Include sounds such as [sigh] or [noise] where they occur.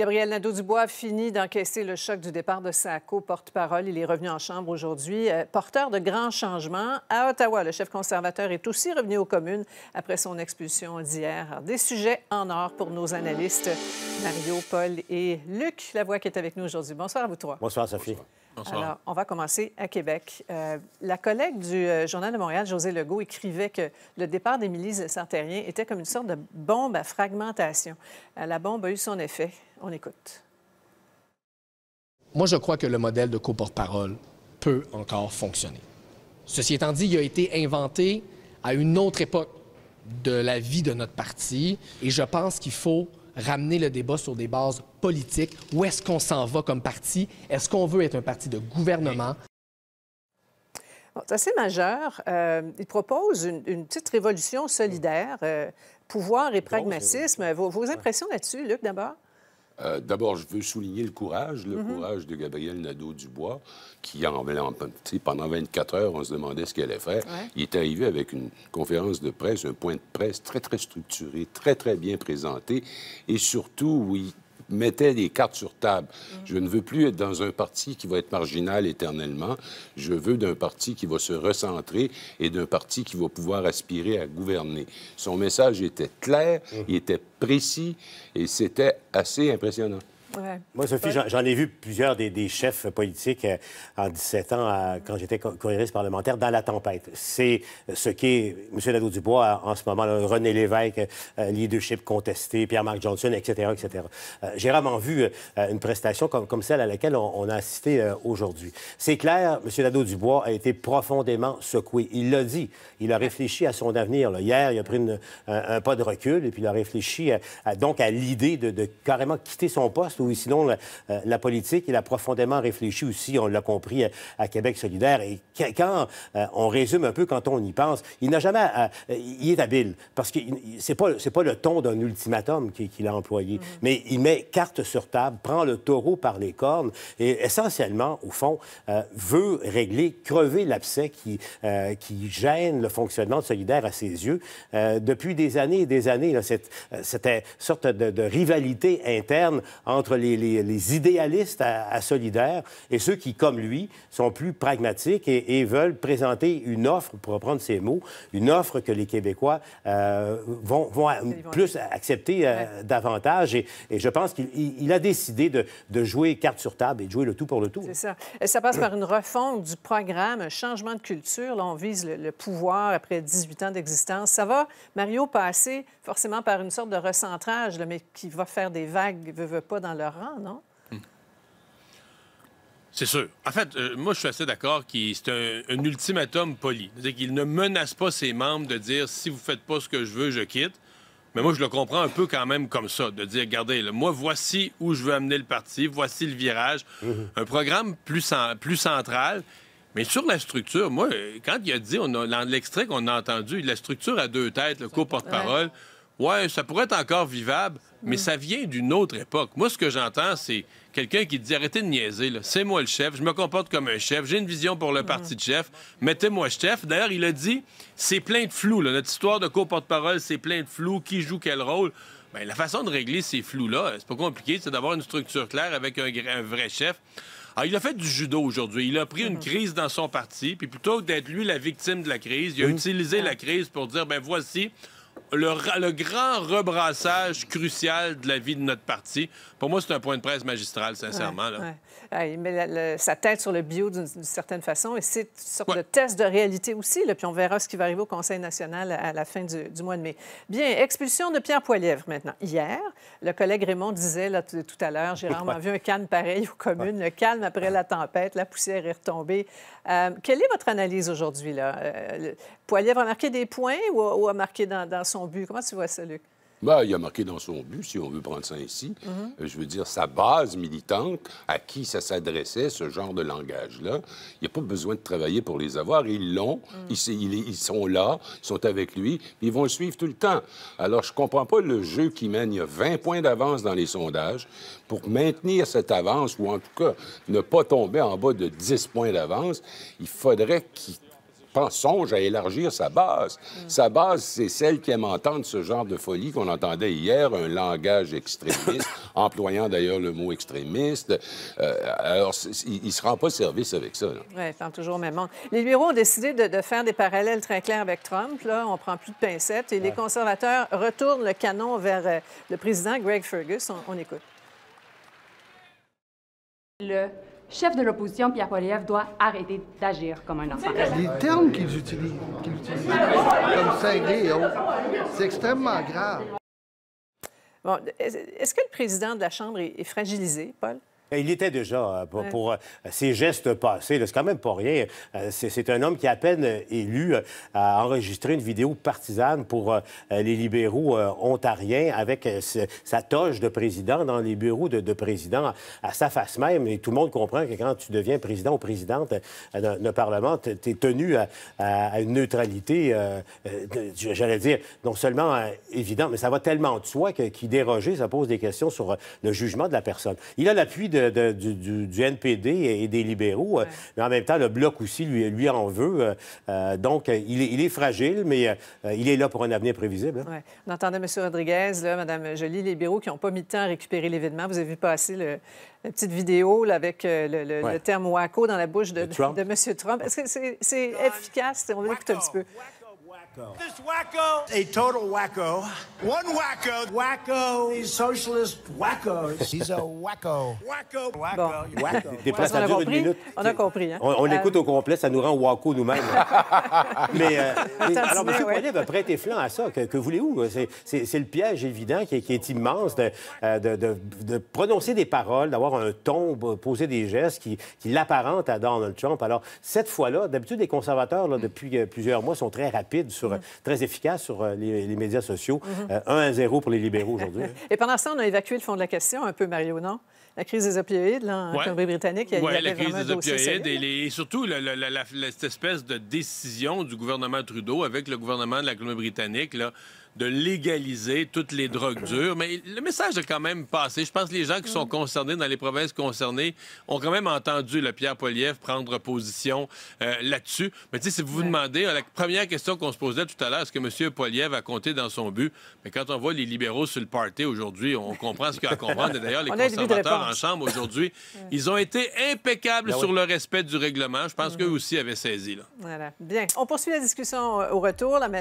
Gabriel Nadeau-Dubois finit d'encaisser le choc du départ de sa co-porte-parole. Il est revenu en chambre aujourd'hui, euh, porteur de grands changements. À Ottawa, le chef conservateur est aussi revenu aux communes après son expulsion d'hier. Des sujets en or pour nos analystes Mario, Paul et Luc La voix qui est avec nous aujourd'hui. Bonsoir à vous trois. Bonsoir, Sophie. Bonsoir. Alors, on va commencer à Québec. Euh, la collègue du euh, Journal de Montréal, José Legault, écrivait que le départ d'Émilie Santérien était comme une sorte de bombe à fragmentation. la bombe a eu son effet. On écoute. Moi, je crois que le modèle de porte parole peut encore fonctionner. Ceci étant dit, il a été inventé à une autre époque de la vie de notre parti et je pense qu'il faut ramener le débat sur des bases politiques. Où est-ce qu'on s'en va comme parti? Est-ce qu'on veut être un parti de gouvernement? c'est assez majeur. Euh, il propose une, petite révolution solidaire, euh, pouvoir et pragmatisme. vos, impressions là-dessus, Luc, d'abord? Euh, d'abord, je veux souligner le courage, le mhm. courage de Gabriel Nadeau-Dubois, qui, en, pendant 24 heures, on se demandait ce qu'elle allait faire. Il est arrivé avec une conférence de presse, un point de presse très, très structuré, très, très bien présenté, et surtout, oui, mettait les cartes sur table. Mm-hmm. Je ne veux plus être dans un parti qui va être marginal éternellement. Je veux d'un parti qui va se recentrer et d'un parti qui va pouvoir aspirer à gouverner. Son message était clair, mm-hmm. il était précis et c'était assez impressionnant. Moi, Sophie, j'en ai vu plusieurs des, chefs politiques euh, en 17 ans, euh, quand j'étais courriériste parlementaire, dans la tempête. C'est ce qu'est M. Nadeau-Dubois euh, en ce moment, René Lévesque, leadership contesté, Pierre-Marc Johnson, etc. etc. J'ai rarement vu une prestation comme, celle à laquelle on, a assisté aujourd'hui. C'est clair, M. Nadeau-Dubois a été profondément secoué. Il l'a dit. Il a réfléchi à son avenir. Hier, il a pris un, pas de recul et puis il a réfléchi donc à l'idée de carrément quitter son poste ou sinon euh, la, politique. Il a profondément réfléchi aussi, on l'a compris, euh, à Québec solidaire. Et quand euh, on résume un peu, quand on y pense, il n'a jamais... il est habile, parce que c'est pas, pas le ton d'un ultimatum qu'il a employé, mm-hmm. mais il met carte sur table, prend le taureau par les cornes et essentiellement, au fond, veut régler, crever l'abcès qui, qui gêne le fonctionnement de Solidaire à ses yeux. depuis des années et des années, cette, cette sorte de, de rivalité interne entre les, idéalistes à, solidaire et ceux qui, comme lui, sont plus pragmatiques et, veulent présenter une offre, pour reprendre ses mots, une offre que les Québécois euh, vont, vont plus accepter euh, davantage. Et, je pense qu'il a décidé de, jouer carte sur table et de jouer le tout pour le tout. C'est ça. Ça passe par une refonte du programme, un changement de culture. Là, on vise le, pouvoir après 18 ans d'existence. Ça va, Mario, passer forcément par une sorte de recentrage, le mais qui va faire des vagues, ne veut pas, dans non? C'est sûr. En fait, euh, moi, je suis assez d'accord que c'est un, ultimatum poli. C'est-à-dire qu'il ne menace pas ses membres de dire si vous faites pas ce que je veux, je quitte. Mais moi, je le comprends un peu quand même comme ça, de dire, regardez, moi, voici où je veux amener le parti, voici le virage. Un programme plus, plus central. Mais sur la structure, moi, quand il a dit, on a, l'extrait qu'on a entendu, la structure à deux têtes, le co-porte-parole, ouais, ça pourrait être encore vivable, mais mm. ça vient d'une autre époque. Moi, ce que j'entends, c'est quelqu'un qui dit arrêtez de niaiser, c'est moi le chef, je me comporte comme un chef, j'ai une vision pour le mm. parti de chef, mettez-moi chef. D'ailleurs, il a dit c'est plein de flou, notre histoire de co-porte-parole, c'est plein de flou, qui joue quel rôle. Bien, la façon de régler ces flous-là, c'est pas compliqué, c'est d'avoir une structure claire avec un, vrai chef. Ah, il a fait du judo aujourd'hui. Il a pris une mm. crise dans son parti, puis plutôt que d'être lui la victime de la crise, il a utilisé ah. la crise pour dire ben voici le, grand rebrassage crucial de la vie de notre parti. Pour moi, c'est un point de presse magistral, sincèrement. il met sa tête sur le bio d'une certaine façon et c'est une sorte de test de réalité aussi. puis on verra ce qui va arriver au Conseil national à, la fin du, mois de mai. Bien, expulsion de Pierre Poilièvre maintenant. Hier, le collègue Raymond disait là, tout à l'heure, j'ai rarement vu un calme pareil aux communes, le calme après la tempête, la poussière est retombée. Euh, quelle est votre analyse aujourd'hui? là? Euh, Poilièvre a marqué des points ou a, marqué dans son but. Comment tu vois ça, Luc? Ben, il a marqué dans son but, si on veut prendre ça ici. Mm-hmm. je veux dire, sa base militante, à qui ça s'adressait, ce genre de langage-là, il n'y a pas besoin de travailler pour les avoir. Ils l'ont, mm. ils, sont là, ils sont avec lui, ils vont le suivre tout le temps. Alors, je ne comprends pas le jeu qui mène. Il y a 20 points d'avance dans les sondages pour maintenir cette avance, ou en tout cas, ne pas tomber en bas de 10 points d'avance. Il faudrait qu'il pense, à élargir sa base. Mm. Sa base, c'est celle qui aime entendre ce genre de folie qu'on entendait hier, un langage extrémiste, [laughs] employant d'ailleurs le mot extrémiste. Euh, alors, il ne se rend pas service avec ça. Oui, toujours même Les libéraux ont décidé de, faire des parallèles très clairs avec Trump. Là, on prend plus de pincettes. Et les conservateurs retournent le canon vers euh, le président Greg Fergus. on, écoute chef de l'opposition, Pierre Poliev, doit arrêter d'agir comme un enfant. Les termes qu'ils utilisent, comme cinglé c'est extrêmement grave. Bon, est-ce que le président de la Chambre est fragilisé, Paul? Ben, il était déjà, euh, pour, euh, ses gestes passés, c'est quand même pas rien. Euh, c'est un homme qui, à peine élu, a enregistré une vidéo partisane pour les libéraux ontariens avec sa toge de président dans les bureaux de, de président à sa face même. Et tout le monde comprend que quand tu deviens président ou présidente d'un Parlement, tu es tenu à, une neutralité, j'allais dire, non seulement évidente, mais ça va tellement de soi qu'il dérogeait, ça pose des questions sur le jugement de la personne. Il a l'appui de du, NPD et des libéraux, euh, mais en même temps, le Bloc aussi lui, lui en veut. Euh, euh, donc, il est, fragile, mais il est là pour un avenir prévisible. Hein. On entendait M. Rodriguez, là, Mme Jolie, les libéraux qui n'ont pas mis de temps à récupérer l'événement. Vous avez vu passer le, la petite vidéo là, avec le, terme WACO dans la bouche de, de, M. Trump. Est-ce que c'est efficace? On va l'écouter un petit peu wacko. wacko. wacko. One wacko. Wacko. wacko. Wacko. Wacko. On a compris. Hein. On, au complet, ça nous rend wacko nous-mêmes. [laughs] Euh, mais, alors, M. Poilier prêter flanc à ça. Que, que voulez-vous? C'est le piège évident qui est, immense euh, de, prononcer des paroles, d'avoir un ton, euh, poser des gestes qui, qui l'apparentent à Donald Trump. Alors, cette fois-là, d'habitude, les conservateurs, là, depuis plusieurs mois, sont très rapides sur, mm-hmm. euh, très efficace sur euh, les, médias sociaux. 1 mm-hmm. euh, à 0 pour les libéraux aujourd'hui. Hein. [laughs] Et pendant ça, on a évacué le fond de la question un peu, Mario, non? La crise des opioïdes, là, en Colombie-Britannique, il y a la crise des opioïdes et, surtout cette espèce de décision du gouvernement Trudeau avec le gouvernement de la Colombie-Britannique là, de légaliser toutes les drogues dures. Mais le message a quand même passé. Je pense que les gens qui sont mm. concernés dans les provinces concernées ont quand même entendu le Pierre Poliev prendre position euh, là-dessus. Mais tu sais, si vous vous demandez, euh, la première question qu'on se posait tout à l'heure, est-ce que M. Poliev a compté dans son but? Mais quand on voit les libéraux sur le party aujourd'hui, on comprend ce qu'il y a à comprendre. Et d'ailleurs, [laughs] les conservateurs en chambre aujourd'hui, [laughs] ils ont été impeccables ben sur le respect du règlement. Je pense que mm. qu'eux aussi avaient saisi. Voilà. Bien. On poursuit la discussion euh, au retour. la matinée.